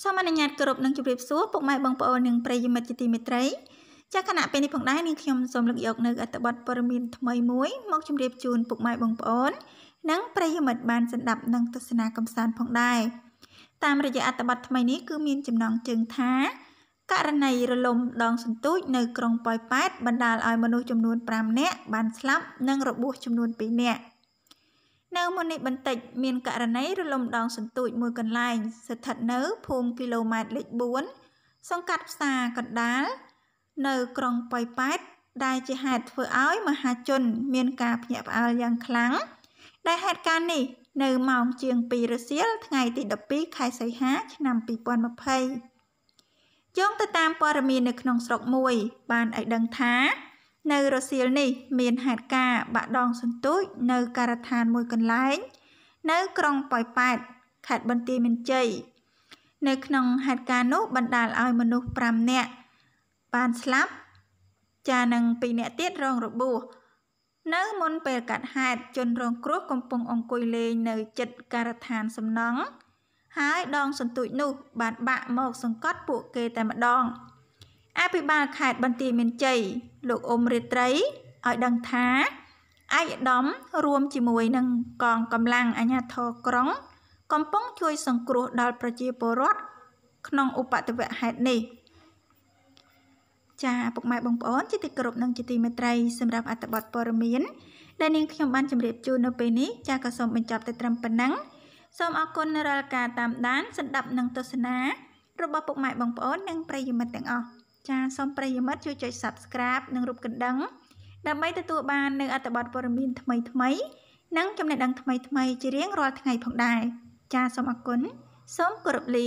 សូមអនុញ្ញាតគោរពនិងជម្រាបសួរពុកម៉ែបងប្អូននិងប្រិយមិត្តជាទីមេត្រីចាគណៈពេលនេះផងដែរនាងខ្ញុំសូមលើកយកនៅអត្ថបទព័ត៌មានថ្មីមួយមកជម្រាបជូនពុកម៉ែបងប្អូននិងប្រិយមិត្តបានស្ដាប់និងទស្សនាកំសាន្តផងដែរតាមរយៈអត្ថបទថ្មីនេះគឺមានចំណងជើងថាករណីរលំដងសន្ទូចនៅក្រុងប៉ោយប៉ែតបណ្ដាលឲ្យមនុស្សចំនួន5នាក់បានស្លាប់និងរបួសចំនួន2នាក់នៅមុននេះបន្តិចមានករណីរលំដងសន្ទូចមួយកន្លែងស្ថិតនៅភូមិគីឡូម៉ែត្រលេខ4សង្កាត់ផ្សារកណ្ដាលនៅក្រុងប៉ោយប៉ែតដែលជាហេតុធ្វើឲ្យមហាជនមានការភ្ញាក់ផ្អើលយ៉ាងខ្លាំងដែលហេតុការណ៍នេះ នៅម៉ោងជាង2រសៀលថ្ងៃទី12ខែសីហាឆ្នាំ2020យោងទៅតាមព័ត៌មាននៅក្នុងស្រុកមួយ បានឲ្យដឹងថានៅរសៀលនេះមានហេតុការបាក់ដងសន្ទូចនៅការដ្ឋានមួយកន្លែងនៅក្រុងប៉ោយប៉ែតខេត្តបន្ទាយមានជ័យនៅក្នុងហេតុការនោះបណ្ដាលឲ្យមនុស្ស5នាក់បានស្លាប់ចានឹង2នាក់ទៀតរងរបួស នៅមុនពេលកាត់ហេតុជនរងគ្រោះកំពុងអង្គុយលេងនៅចិត្តការដ្ឋានសំណង់ហើយដងសន្ទូចនោះ បានបាក់មកសង្កត់ពួកគេតែម្ដង។អភិបាលខេត្តបន្ទាយមានជ័យលោកអ៊ុំរាត្រីឲ្យដឹងថាឯកឧត្តមរួមជាមួយនឹងកងកម្លាំងអាជ្ញាធរក្រុង កំពុងជួយសង្គ្រោះដល់ប្រជាពលរដ្ឋក្នុងឧបទ្ទវហេតុនេះចាពុកម៉ែបងប្អូនជាទីគោរពនិងជាទីមេត្រីសម្រាប់អត្ថបទព័ត៌មានដែលនាងខ្ញុំបានជម្រាបជូននៅពេលនេះចាក៏សូមបញ្ចប់តែត្រឹមប៉ុណ្ណឹងសូមអរគុណរាល់ការតាមដាន ស្ដាប់និងទស្សនារបស់ពុកម៉ែបងប្អូននិងប្រិយមិត្តទាំងអស់ចាសូមប្រិយមិត្តជួយចុច Subscribe និងរូបកណ្ដឹង ដើម្បីទទួលបាននៅអត្ថបទព័ត៌មានថ្មីថ្មី និងចំណេះដឹងថ្មីថ្មី ជារៀងរាល់ថ្ងៃ ផងដែរចាសូមអរគុណសូមគោរពលា